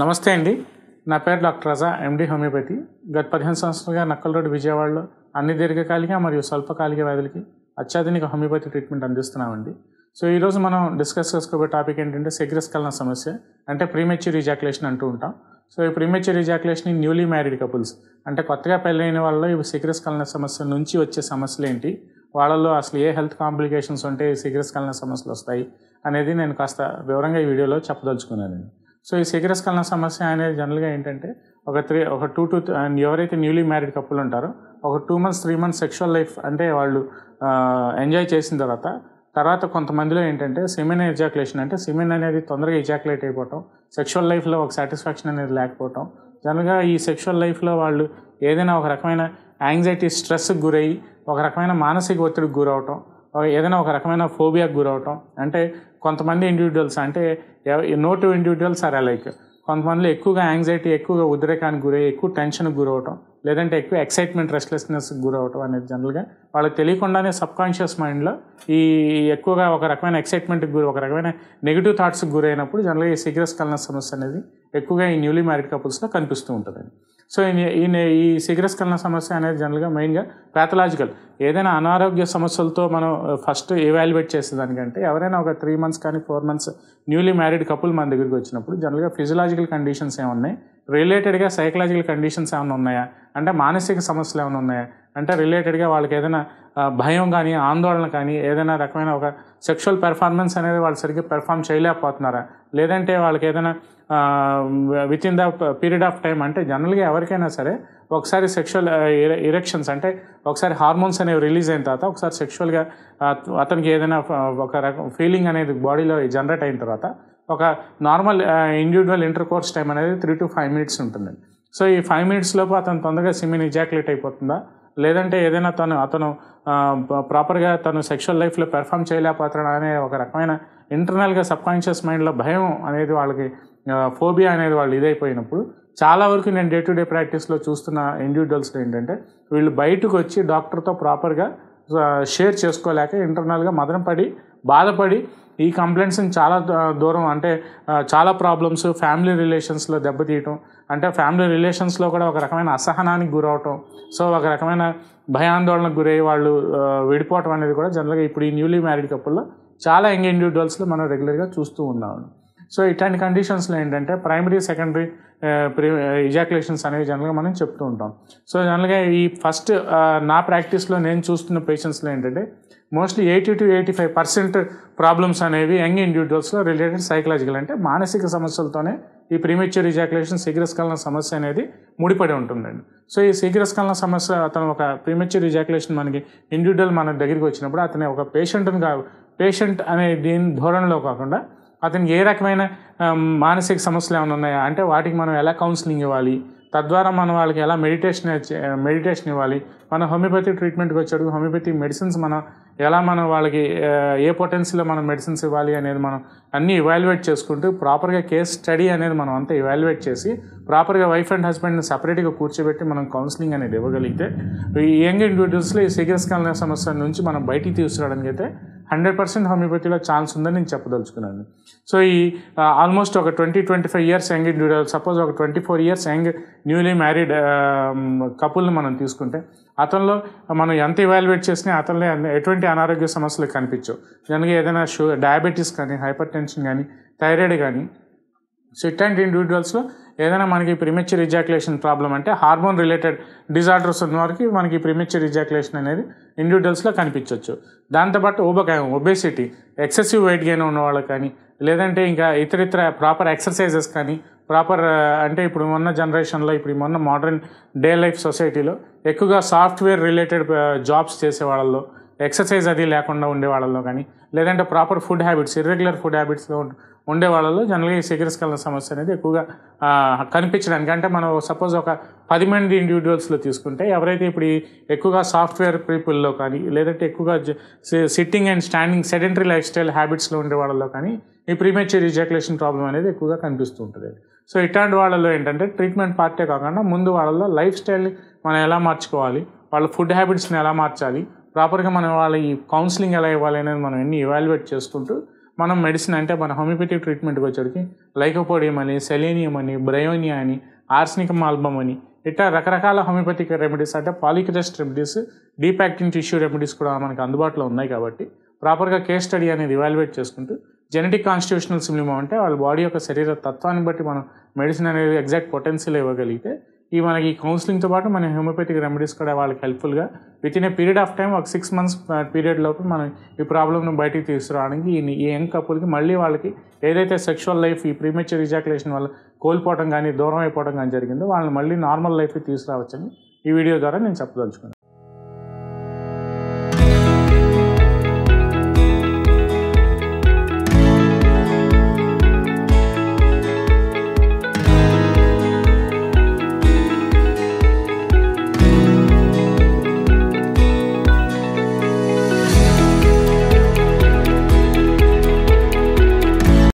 నమస్తే అండి నా పేరు డాక్టర్ రజా ఎండి హోమియోపతి గత పదిహేను సంవత్సరాలుగా నక్కల్ రోడ్ విజయవాడలో అన్ని దీర్ఘకాలిక మరియు స్వల్పకాలిక వ్యాధులకి అత్యాధునిక హోమియోపతి ట్రీట్మెంట్ అందిస్తున్నామండి సో ఈరోజు మనం డిస్కస్ చేసుకోబోయే టాపిక్ ఏంటంటే కలన సమస్య అంటే ప్రీమెచ్యూర్ ఇజాక్యులేషన్ అంటూ ఉంటాం సో ఈ premature ejaculation newly married couples అంటే కొత్తగా పెళ్ళైన వాళ్ళలో ఈ కలన సమస్య నుంచి వచ్చే సమస్యలు ఏంటి వాళ్ళలో అసలు ఏ హెల్త్ కాంప్లికేషన్స్ ఉంటే కలన సమస్యలు వస్తాయి అనేది నేను కాస్త వివరంగా ఈ వీడియోలో చెప్పదలుచుకున్నానండి సో ఈ శీఘ్రస్కలన సమస్య అనేది జనరల్గా ఏంటంటే ఒక త్రీ ఒక టూ టు ఎవరైతే న్యూలీ మ్యారీడ్ కప్పులు ఉంటారో ఒక two months three months sexual life అంటే వాళ్ళు ఎంజాయ్ చేసిన తర్వాత తర్వాత కొంతమందిలో ఏంటంటే సిమెన్ ఎజాక్యులేషన్ అంటే సిమెన్ అనేది తొందరగా ఎజాక్యులేట్ అయిపోవటం సెక్షువల్ లైఫ్లో ఒక సాటిస్ఫాక్షన్ అనేది లేకపోవటం జనరల్గా ఈ సెక్షువల్ లైఫ్లో వాళ్ళు ఏదైనా ఒక రకమైన యాంగ్జైటీ స్ట్రెస్కి గురయ్యి ఒక రకమైన మానసిక ఒత్తిడికి గురవటం ఏదైనా ఒక రకమైన ఫోబియాకి గురవటం అంటే కొంతమంది ఇండివిజువల్స్ అంటే no two individuals are alike కొంతమందిలో ఎక్కువగా యాంగ్జైటీ ఎక్కువగా ఉద్రేకానికి గురై ఎక్కువ టెన్షన్కి గురవటం లేదంటే ఎక్కువ ఎక్సైట్మెంట్ రెస్ట్లెస్నెస్ గురవటం అనేది జనరల్గా వాళ్ళకి తెలియకుండానే సబ్కాన్షియస్ మైండ్లో ఈ ఎక్కువగా ఒక రకమైన ఎక్సైట్మెంట్కి గురి ఒక రకమైన నెగిటివ్ థాట్స్కి గురైనప్పుడు జనరల్గా ఈ సిగరెస్ కలన సమస్య అనేది ఎక్కువగా ఈ న్యూలీ మ్యారీడ్ కపుల్స్లో కనిపిస్తూ ఉంటుందండి సో ఈయన ఈ శీఘ్రస్కలన సమస్య అనేది జనరల్గా మెయిన్గా ప్యాథలాజికల్ ఏదైనా అనారోగ్య సమస్యలతో మనం ఫస్ట్ ఇవాల్యువేట్ చేసేదానికంటే ఎవరైనా ఒక త్రీ మంత్స్ కానీ four months newly married couple మన దగ్గరికి వచ్చినప్పుడు జనరల్గా ఫిజియలాజికల్ కండిషన్స్ ఏమున్నాయి రిలేటెడ్గా సైకలాజికల్ కండిషన్స్ ఏమైనా ఉన్నాయా అంటే మానసిక సమస్యలు ఏమైనా ఉన్నాయా అంటే రిలేటెడ్గా వాళ్ళకి ఏదైనా భయం కానీ ఆందోళన కానీ ఏదైనా రకమైన ఒక సెక్షువల్ పెర్ఫార్మెన్స్ అనేది వాళ్ళు సరిగ్గా పెర్ఫామ్ చేయలేకపోతున్నారా లేదంటే వాళ్ళకి ఏదైనా within the period of time అంటే జనరల్గా ఎవరికైనా సరే ఒకసారి సెక్షువల్ ఇరెక్షన్స్ అంటే ఒకసారి హార్మోన్స్ అనేవి రిలీజ్ అయిన తర్వాత ఒకసారి సెక్షువల్గా అతనికి ఏదైనా ఒక రకం ఫీలింగ్ అనేది బాడీలో జనరేట్ అయిన తర్వాత ఒక normal individual intercourse time అనేది త్రీ టు ఫైవ్ మినిట్స్ ఉంటుంది సో ఈ ఫైవ్ మినిట్స్ లోపు అతను తొందరగా సిమిన్ ఇజాక్యులేట్ అయిపోతుందా లేదంటే ఏదైనా తను అతను ప్రాపర్గా తను సెక్షువల్ లైఫ్లో పెర్ఫామ్ చేయలేకపోతున్నాడు అనే ఒక రకమైన ఇంటర్నల్గా సబ్కాన్షియస్ మైండ్లో భయం అనేది వాళ్ళకి ఫోబియా అనేది వాళ్ళు ఇదైపోయినప్పుడు చాలా వరకు నేను డే టు డే ప్రాక్టీస్లో చూస్తున్న ఇండివిజువల్స్లో ఏంటంటే వీళ్ళు బయటకు వచ్చి డాక్టర్తో ప్రాపర్గా షేర్ చేసుకోలేక ఇంటర్నల్గా మదన పడి బాధపడి ఈ కంప్లైంట్స్ని చాలా దూరం అంటే చాలా ప్రాబ్లమ్స్ ఫ్యామిలీ రిలేషన్స్లో దెబ్బతీయటం అంటే ఫ్యామిలీ రిలేషన్స్లో కూడా ఒక రకమైన అసహనానికి గురవటం సో ఒక రకమైన భయాందోళనకు గురయ్యి వాళ్ళు విడిపోవటం అనేది కూడా జనరల్గా ఇప్పుడు ఈ న్యూలీ మ్యారీడ్ కప్పుల్లో చాలా యంగ్ ఇండివిజువల్స్లో మనం రెగ్యులర్గా చూస్తూ ఉన్నాము సో ఇట్లాంటి కండిషన్స్లో ఏంటంటే ప్రైమరీ సెకండరీ ప్రి ఇజాక్యులేషన్స్ అనేవి జనరల్గా మనం చెప్తూ ఉంటాం సో జనరల్గా ఈ ఫస్ట్ నా ప్రాక్టీస్లో నేను చూస్తున్న పేషెంట్స్లో ఏంటంటే mostly eighty to eighty five percent problems అనేవి యంగ్ ఇండివిజువల్స్లో రిలేటెడ్ సైకలాజికల్ అంటే మానసిక సమస్యలతోనే ఈ ప్రీమెచ్యూర్ ఇజాక్యులేషన్ శీఘ్రస్కలన సమస్య అనేది ముడిపడి ఉంటుందండి సో ఈ శీఘ్రస్కలన సమస్య అతను ఒక ప్రీమెచ్యూర్ ఇజాక్యులేషన్ మనకి ఇండివిజువల్ మన దగ్గరికి వచ్చినప్పుడు అతని ఒక పేషెంట్ని పేషెంట్ అనే దీని ధోరణిలో కాకుండా అతనికి ఏ రకమైన మానసిక సమస్యలు ఏమైనా ఉన్నాయా అంటే వాటికి మనం ఎలా కౌన్సిలింగ్ ఇవ్వాలి తద్వారా మనం వాళ్ళకి ఎలా మెడిటేషన్ మెడిటేషన్ ఇవ్వాలి మన హోమియోపతి ట్రీట్మెంట్కి వచ్చాడు హోమియోపతి మెడిసిన్స్ మనం ఎలా మనం వాళ్ళకి ఏ పొటెన్సీలో మనం మెడిసిన్స్ ఇవ్వాలి అనేది మనం అన్నీ ఇవాల్యుయేట్ చేసుకుంటూ ప్రాపర్గా కేస్ స్టడీ అనేది మనం అంతా ఇవాల్యుయేట్ చేసి ప్రాపర్గా వైఫ్ అండ్ హస్బెండ్ని సపరేట్గా కూర్చోబెట్టి మనం కౌన్సిలింగ్ అనేది ఇవ్వగలిగితే ఈ యంగ్ ఇండివిజువల్స్లో ఈ సిగరెట్స్ కాలనీ సమస్య నుంచి మనం బయటికి తీసుకురావడానికి అయితే హండ్రెడ్ పర్సెంట్ హోమియోపతిలో ఛాన్స్ ఉందని నేను చెప్పదలుచుకున్నాను సో ఈ ఆల్మోస్ట్ ఒక twenty twenty five years young individual suppose ఒక twenty four years young newly married కపుల్ని మనం తీసుకుంటే అతనిలో మనం ఎంత ఇవాల్యుయేట్ చేసినా అతనిలో ఎటువంటి అనారోగ్య సమస్యలు కనిపించవు జనగా ఏదైనా షుగర్ డయాబెటీస్ కానీ హైపర్ టెన్షన్ కానీ థైరాయిడ్ కానీ సో ఇట్లాంటి ఇండివిజువల్స్లో ఏదైనా మనకి ప్రిమెచ్యూర్ ఇజాక్యులేషన్ ప్రాబ్లం అంటే హార్మోన్ రిలేటెడ్ డిజార్డర్స్ ఉన్న వారికి మనకి ప్రిమెచ్యూర్ ఇజాక్యులేషన్ అనేది ఇండివిజువల్స్లో కనిపించవచ్చు దాంతోపాటు ఓబకాయం ఒబేసిటీ ఎక్సెసివ్ వెయిట్ గెయిన్ ఉన్న వాళ్ళకి కానీ లేదంటే ఇంకా ఇతర ఇతర ప్రాపర్ ఎక్సర్సైజెస్ కానీ ప్రాపర్ అంటే ఇప్పుడు మొన్న జనరేషన్లో ఇప్పుడు మొన్న మోడర్న్ డే లైఫ్ సొసైటీలో ఎక్కువగా సాఫ్ట్వేర్ రిలేటెడ్ జాబ్స్ చేసే వాళ్ళలో ఎక్సర్సైజ్ అది లేకుండా ఉండే వాళ్ళలో కానీ లేదంటే proper food habits irregular food హ్యాబిట్స్లో ఉండే వాళ్ళలో జనరల్గా ఈ శీఘ్రస్కలన సమస్య అనేది ఎక్కువగా కనిపించడానికి అంటే మనం సపోజ్ ఒక పది మంది ఇండివిజువల్స్లో తీసుకుంటే ఎవరైతే ఇప్పుడు ఎక్కువగా సాఫ్ట్వేర్ పీపుల్లో కానీ లేదంటే ఎక్కువగా sitting and standing sedentary lifestyle హ్యాబిట్స్లో ఉండే వాళ్ళలో కానీ ఈ ప్రీమేచర్ ఇజాక్యులేషన్ ప్రాబ్లం అనేది ఎక్కువగా కనిపిస్తూ ఉంటుంది సో ఇట్లాంటి వాళ్ళలో ఏంటంటే ట్రీట్మెంట్ పార్టే కాకుండా ముందు వాళ్ళలో లైఫ్ స్టైల్ని మనం ఎలా మార్చుకోవాలి వాళ్ళ ఫుడ్ హ్యాబిట్స్ని ఎలా మార్చాలి ప్రాపర్గా మనం వాళ్ళ ఈ కౌన్సిలింగ్ ఎలా ఇవ్వాలి అనేది మనం ఎన్ని ఇవాల్యుయేట్ చేసుకుంటూ మనం మెడిసిన్ అంటే మన హోమియోపతి ట్రీట్మెంట్ వచ్చేటికి లైకోపోడియం అని సెలీనియం అని బ్రయోనియా అని ఆర్సనిక్ మాల్బమ్ అని ఇట్లా రకరకాల హోమియోపతిక్ రెమెడీస్ అంటే polycrest remedies deep acting tissue remedies కూడా మనకు అందుబాటులో ఉన్నాయి కాబట్టి ప్రాపర్గా కేస్ స్టడీ అనేది ఇవాల్యుయేట్ చేసుకుంటూ జెనెటిక్ కాన్స్టిట్యూషనల్ సిమ్లిమా అంటే వాళ్ళ బాడీ యొక్క శరీర తత్వాన్ని బట్టి మనం మెడిసిన్ అనేది ఎగ్జాక్ట్ పొటెన్షియల్ ఇవ్వగలిగితే ఈ మనకి కౌన్సిలింగ్తో పాటు మన హోమియోపతిక్ రెమెడీస్ కూడా వాళ్ళకి హెల్ప్ఫుల్గా within a period of time ఒక సిక్స్ మంత్స్ పీరియడ్ లోపు మనం ఈ ప్రాబ్లమ్ను బయటికి తీసుకురావడానికి ఈ యంగ్ కపుల్కి మళ్ళీ వాళ్ళకి ఏదైతే సెక్షువల్ లైఫ్ ఈ ప్రీమేచర్ రిజాక్యులేషన్ వల్ల కోల్పోవడం కానీ దూరం అయిపోవడం కానీ జరిగిందో వాళ్ళని మళ్ళీ నార్మల్ లైఫ్కి తీసుకురావచ్చని ఈ వీడియో ద్వారా నేను చెప్పదలుచుకున్నాను